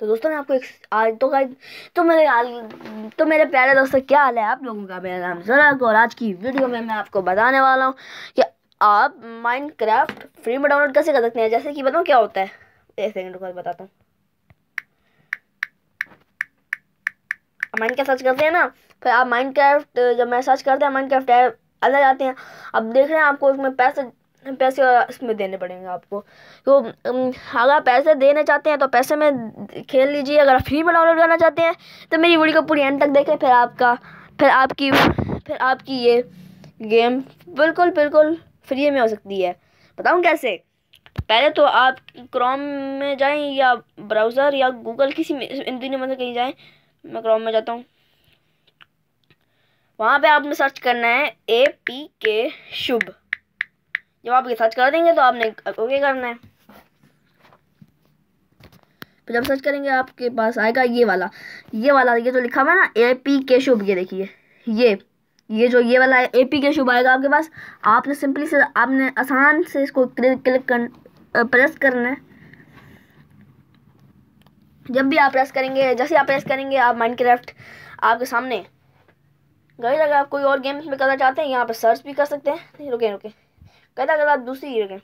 तो दोस्तों मैं आपको एक आज तो गाइज तो मेरे हाल तो मेरे प्यारे दोस्तों क्या हाल है आप लोगों का मेरा नाम जरा और आज की वीडियो में मैं आपको बताने वाला हूँ कि आप माइनक्राफ्ट फ्री में डाउनलोड कैसे कर सकते हैं जैसे कि बताऊँ क्या होता है एक सेकेंड रुको बताता हूँ माइंड का सर्च करते हैं ना फिर आप माइंड क्राफ्ट जब मैं सर्च करते हैं माइंड क्राफ्ट अलग आते हैं अब देख रहे हैं आपको उसमें पैसे पैसे इसमें देने पड़ेंगे आपको तो अगर पैसे देने चाहते हैं तो पैसे में खेल लीजिए अगर आप फ्री में डाउनलोड करना चाहते हैं तो मेरी वीडियो को पूरी एंड तक देखें फिर आपका फिर आपकी फिर आपकी ये गेम बिल्कुल बिल्कुल फ्री में हो सकती है बताऊँ कैसे पहले तो आप क्रोम में जाएं या ब्राउज़र या गूगल किसी इन दिनों में से कहीं जाएं मैं क्रोम में जाता हूँ वहाँ पे आपने सर्च करना है ए पी के शुभ जब आप ये सर्च कर देंगे तो आपने ओके करना है फिर जब सर्च करेंगे आपके पास आएगा ये वाला ये वाला ये जो लिखा हुआ है ना ए पी के शुभ ये देखिए ये ये जो ये वाला ए पी के शुभ आएगा आपके पास आपने सिंपली से आपने आसान से इसको क्लिक कर प्रेस करना है जब भी आप प्रेस करेंगे जैसे आप प्रेस करेंगे आप क्राफ्ट आपके सामने गई अगर आप कोई और गेम इसमें करना चाहते हैं यहाँ पर सर्च भी कर सकते हैं रुके रुके अगर आप दूसरी गिर गए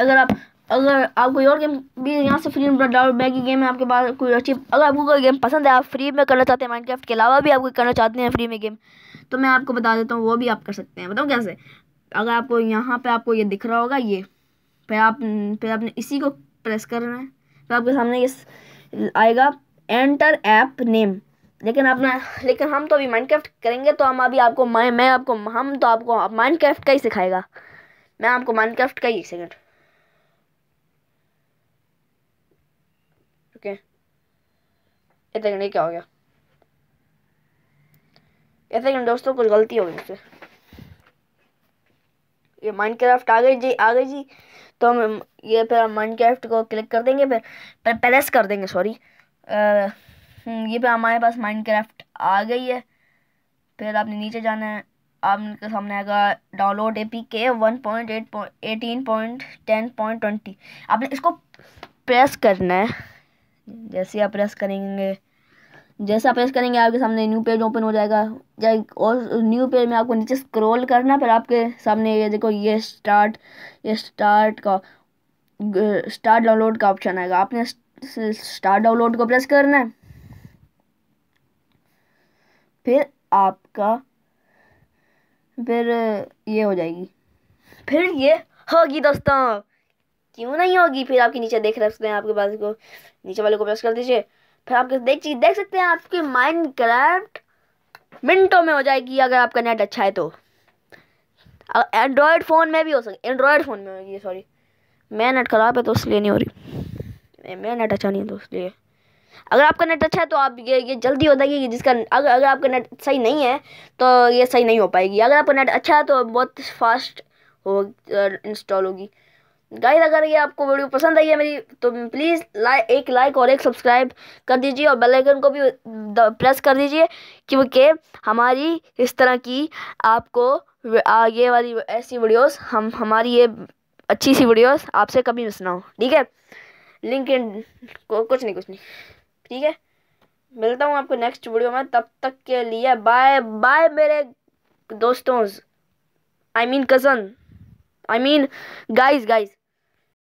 अगर आप अगर आप कोई और गेम भी यहाँ से फ्री में डाउनलोड बैग की गेम है आपके पास कोई अच्छी अगर आपको कोई गेम पसंद है आप फ्री में करना चाहते हैं माइनक्राफ्ट के अलावा भी आपको करना चाहते हैं फ्री में गेम तो मैं आपको बता देता हूँ वो भी आप कर सकते हैं बताओ कैसे अगर आपको यहाँ पे आपको ये दिख रहा होगा ये फिर आप फिर आपने इसी को प्रेस करना है फिर आपके सामने ये आएगा एंटर ऐप नेम लेकिन अपना लेकिन हम तो अभी माइंड करेंगे तो हम अभी आपको मैं मैं आपको हम तो आपको क्राफ्ट का ही सिखाएगा मैं आपको क्राफ्ट का ही एक सेकेंड ओके एक सेकेंड क्या हो गया एक सेकेंड दोस्तों कुछ गलती हो गई मुझसे ये माइनक्राफ्ट आ गई जी आ गई जी तो हम ये फिर क्राफ्ट को क्लिक कर देंगे फिर प्रेस कर देंगे सॉरी Hmm, ये पे हमारे पास माइनक्राफ्ट आ गई है फिर आपने नीचे जाना है आपके सामने आएगा download A P K one point eight point eighteen point ten point twenty आपने इसको प्रेस करना है जैसे आप प्रेस करेंगे जैसे आप प्रेस करेंगे आपके सामने न्यू पेज ओपन हो जाएगा या और न्यू पेज में आपको नीचे स्क्रॉल करना फिर आपके सामने ये देखो ये स्टार्ट ये स्टार्ट का स्टार्ट डाउनलोड का ऑप्शन आएगा आपने स्टार्ट डाउनलोड को प्रेस करना है फिर आपका फिर ये हो जाएगी फिर ये होगी दोस्तों क्यों नहीं होगी फिर आपके नीचे देख सकते हैं आपके पास को नीचे वाले को प्रेस कर दीजिए फिर आप देख चीज देख सकते हैं आपकी माइंड क्राफ्ट मिनटों में हो जाएगी अगर आपका नेट अच्छा है तो एंड्रॉयड फ़ोन में भी हो सके एंड्रॉयड फ़ोन में होगी सॉरी मैं नेट ख़राब है तो इसलिए नहीं हो रही मैं नेट अच्छा नहीं है तो इसलिए अगर आपका नेट अच्छा है तो आप ये ये जल्दी हो जाएगी जिसका अगर अगर आपका नेट सही नहीं है तो ये सही नहीं हो पाएगी अगर आपका नेट अच्छा है तो बहुत फास्ट हो इंस्टॉल होगी गाइस अगर ये आपको वीडियो पसंद आई है मेरी तो प्लीज़ लाइक एक लाइक और एक सब्सक्राइब कर दीजिए और बेल आइकन को भी प्रेस कर दीजिए क्योंकि हमारी इस तरह की आपको ये वाली ऐसी वीडियोस हम हमारी ये अच्छी सी वीडियोस आपसे कभी मिस ना हो ठीक है लिंक इन कुछ नहीं कुछ नहीं ठीक है मिलता हूँ आपको नेक्स्ट वीडियो में तब तक के लिए बाय बाय मेरे दोस्तों I mean cousin I mean guys guys